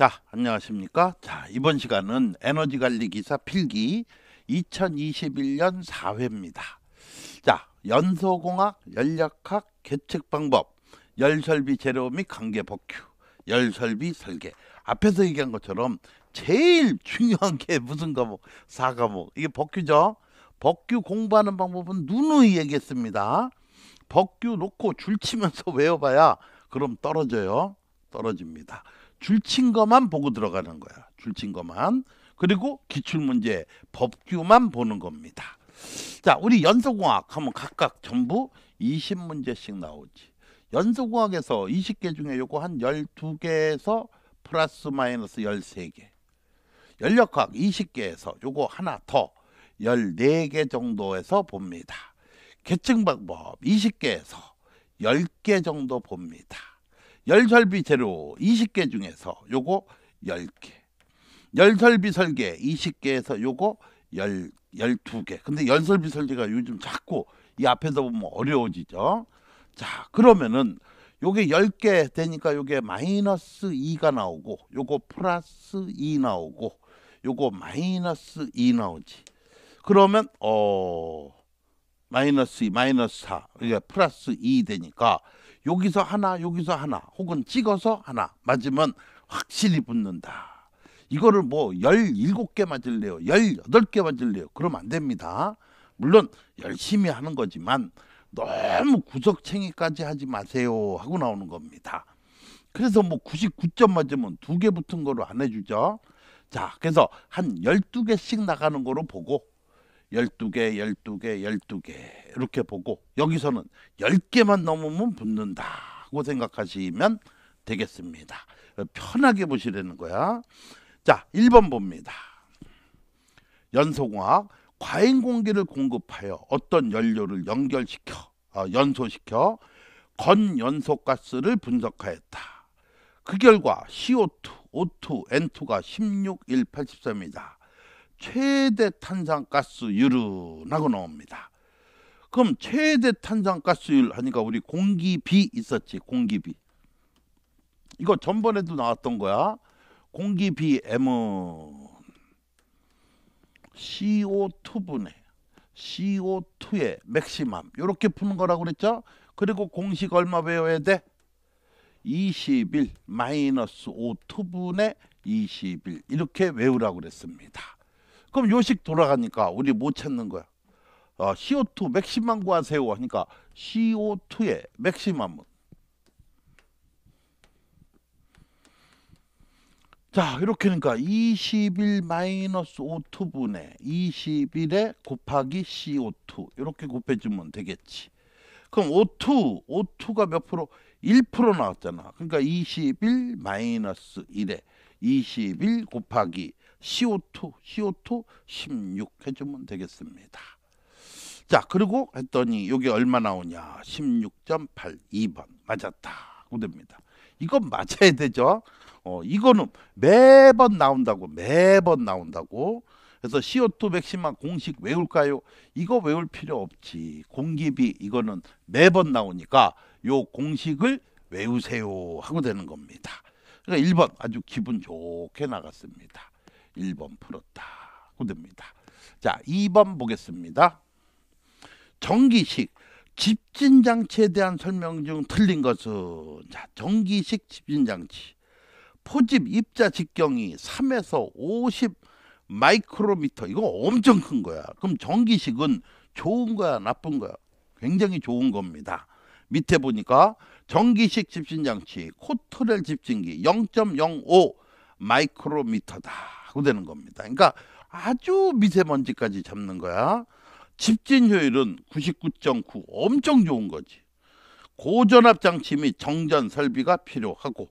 자, 안녕하십니까? 자, 이번 시간은 에너지 관리 기사 필기 2021년 4회입니다. 자, 연소공학, 연력학, 계측 방법, 열설비 재료 및 관계 복규 열설비 설계. 앞에서 얘기한 것처럼 제일 중요한 게 무슨 과목? 4과목. 이게 복규죠복규 공부하는 방법은 누누이 얘기했습니다. 복규 놓고 줄 치면서 외워봐야 그럼 떨어져요. 떨어집니다. 줄친 것만 보고 들어가는 거야. 줄친 것만. 그리고 기출문제 법규만 보는 겁니다. 자, 우리 연소공학 하면 각각 전부 20문제씩 나오지. 연소공학에서 20개 중에 요거 한 12개에서 플러스 마이너스 13개. 연력학 20개에서 요거 하나 더 14개 정도에서 봅니다. 계층 방법 20개에서 10개 정도 봅니다. 열설비 재료 20개 중에서 요거 10개. 열설비 설계 20개에서 요거 10, 12개. 근데 열설비 설계가 요즘 자꾸 이 앞에서 보면 어려워지죠. 자, 그러면은 요게 10개 되니까 요게 마이너스 2가 나오고 요거 플러스 2 나오고 요거 마이너스 2 나오지. 그러면 어 마이너스 2, 마이너스 4. 이게 플러스 2 되니까 여기서 하나, 여기서 하나, 혹은 찍어서 하나 맞으면 확실히 붙는다. 이거를 뭐 17개 맞을래요? 18개 맞을래요? 그러면 안 됩니다. 물론 열심히 하는 거지만 너무 구석챙이까지 하지 마세요 하고 나오는 겁니다. 그래서 뭐 99점 맞으면 두 개 붙은 거로 안 해주죠. 자, 그래서 한 12개씩 나가는 거로 보고 12개, 12개, 12개 이렇게 보고 여기서는 10개만 넘으면 붙는다고 생각하시면 되겠습니다. 편하게 보시라는 거야. 자, 1번 봅니다. 연소공학 과잉 공기를 공급하여 어떤 연료를 연결시켜 어, 연소시켜 건연소가스를 분석하였다. 그 결과 CO2, O2, N2가 16, 1, 83이다. 최대 탄산가스 율른하고 나옵니다. 그럼 최대 탄산가스율 하니까 우리 공기비 있었지 공기비 이거 전번에도 나왔던 거야 공기비 M은 CO2분의 CO2의 맥시멈 이렇게 푸는 거라고 그랬죠 그리고 공식 얼마 배워야 돼? 21 마이너스 5 2분의 21 이렇게 외우라고 그랬습니다 그럼 요식 돌아가니까 우리 못 찾는 거야. 어, CO2 맥시멈 구하세요 하니까 그러니까 CO2의 맥시멈은 자 이렇게 하니까 21 마이너스 5투분의 21에 곱하기 CO2 이렇게 곱해주면 되겠지 그럼 O2, O2가 몇 프로? 1% 나왔잖아 그러니까 21 마이너스 1에 21 곱하기 CO2, CO2 16 해주면 되겠습니다. 자, 그리고 했더니 이게 얼마 나오냐? 16.82번 맞았다 됩니다. 이건 맞아야 되죠. 어, 이거는 매번 나온다고 매번 나온다고. 그래서 CO2 맥시마 공식 외울까요? 이거 외울 필요 없지. 공기비 이거는 매번 나오니까 요 공식을 외우세요 하고 되는 겁니다. 그러니까 1번 아주 기분 좋게 나갔습니다. 1번 풀었다고 됩니다. 자, 2번 보겠습니다. 정기식 집진 장치에 대한 설명 중 틀린 것은 자, 정기식 집진 장치. 포집 입자 직경이 3에서 50 마이크로미터. 이거 엄청 큰 거야. 그럼 정기식은 좋은 거야, 나쁜 거야? 굉장히 좋은 겁니다. 밑에 보니까 전기식 집진 장치 코트렐 집진기 0.05 마이크로미터다. 하고 되는 겁니다. 그러니까 아주 미세먼지까지 잡는 거야. 집진 효율은 99.9 엄청 좋은 거지. 고전압 장치 및 정전 설비가 필요하고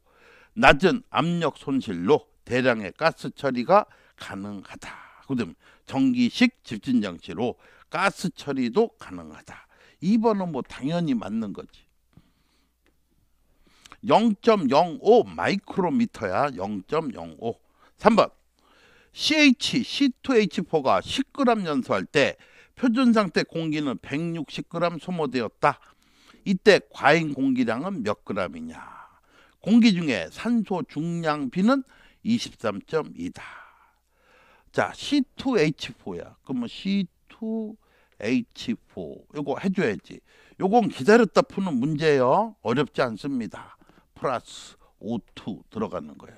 낮은 압력 손실로 대량의 가스 처리가 가능하다. 그다 전기식 집진 장치로 가스 처리도 가능하다. 2번은 뭐 당연히 맞는 거지. 0.05 마이크로미터야. 0.05. 3번. CH, C2H4가 10g 연소할 때 표준 상태 공기는 160g 소모되었다. 이때 과잉 공기량은 몇 g이냐? 공기 중에 산소 중량비는 23.2다. 자, C2H4야. 그러면 C2H4 이거 해줘야지. 요건 기다렸다 푸는 문제예요. 어렵지 않습니다. 플러스 O2 들어가는 거예요.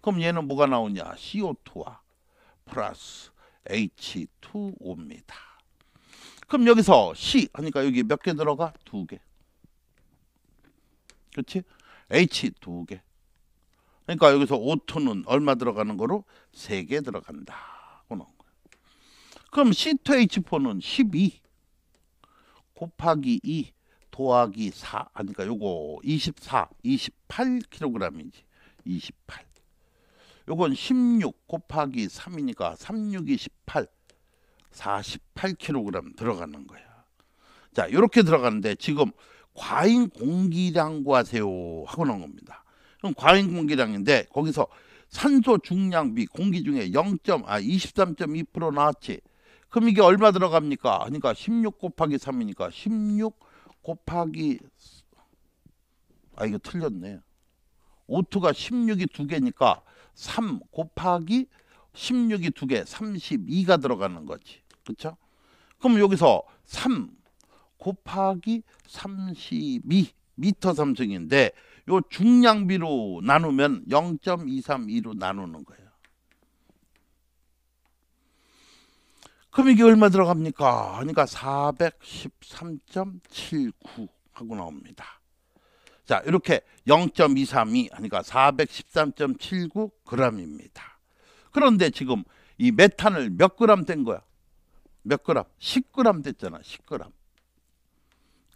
그럼 얘는 뭐가 나오냐? CO2와 플러스 H2O입니다. 그럼 여기서 C 하니까 그러니까 여기 몇 개 들어가? 두 개. 그렇지? H 두 개. 그러니까 여기서 O2는 얼마 들어가는 거로? 세 개들어간다 그럼 C2H4는 12 곱하기 2 더하기 4 하니까 그러니까 요거 24, 28kg이지. 28. 요건 16 곱하기 3이니까 36이 18 48kg 들어가는 거예요. 자, 이렇게 들어가는데 지금 과잉 공기량 구세요 하고 나온 겁니다. 그럼 과잉 공기량인데 거기서 산소 중량비 공기 중에 0. 아 23.2% 나왔지. 그럼 이게 얼마 들어갑니까? 그러니까 16 곱하기 3이니까 16 곱하기 아 이거 틀렸네. O2가 16이 2개니까3 곱하기 16이 2개 32가 들어가는 거지. 그렇죠? 그럼 여기서 3 곱하기 32 미터 삼성인데 요 중량비로 나누면 0.232로 나누는 거예요. 그럼 이게 얼마 들어갑니까? 그러니까 413.79 하고 나옵니다. 자, 이렇게 0 2 3이 하니까 413.79g입니다. 그런데 지금 이 메탄을 몇 그램 된 거야? 몇 그램? 10g 됐잖아. 10g.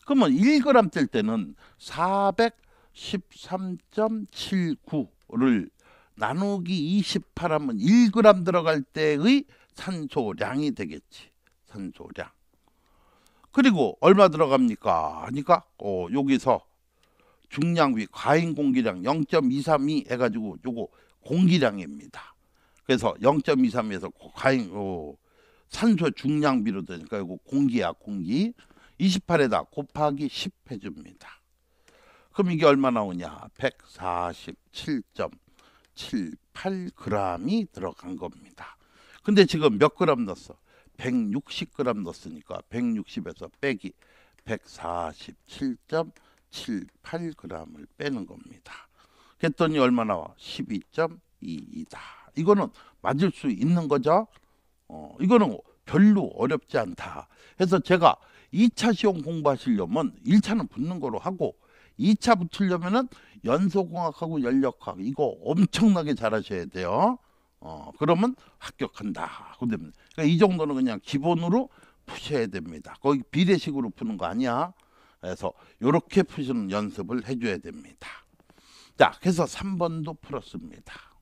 그러면 1g 될 때는 413.79를 나누기 28하면 1g 들어갈 때의 산소량이 되겠지. 산소량. 그리고 얼마 들어갑니까? 하니까 어, 여기서 중량비 과잉 공기량 0.232 해가지고 요거 공기량입니다. 그래서 0 2 3에서 과잉 어, 산소 중량비로 되니까 요거 공기야 공기 28에다 곱하기 10 해줍니다. 그럼 이게 얼마 나오냐? 147.78g이 들어간 겁니다. 근데 지금 몇그 넣었어? 160g 넣었으니까 160에서 빼기 7, 8g을 빼는 겁니다. 했더니 얼마 나와? 12.22다. 이거는 맞을 수 있는 거죠. 어, 이거는 별로 어렵지 않다. 해서 제가 2차 시험 공부하시려면 1차는 붙는 거로 하고 2차 붙으려면은 연소공학하고 연력학 이거 엄청나게 잘하셔야 돼요. 어, 그러면 합격한다. 그러니까 이 정도는 그냥 기본으로 푸셔야 됩니다. 거기 비례식으로 푸는 거 아니야. 그래서 이렇게 푸시는 연습을 해줘야 됩니다. 자, 그래서 3번도 풀었습니다.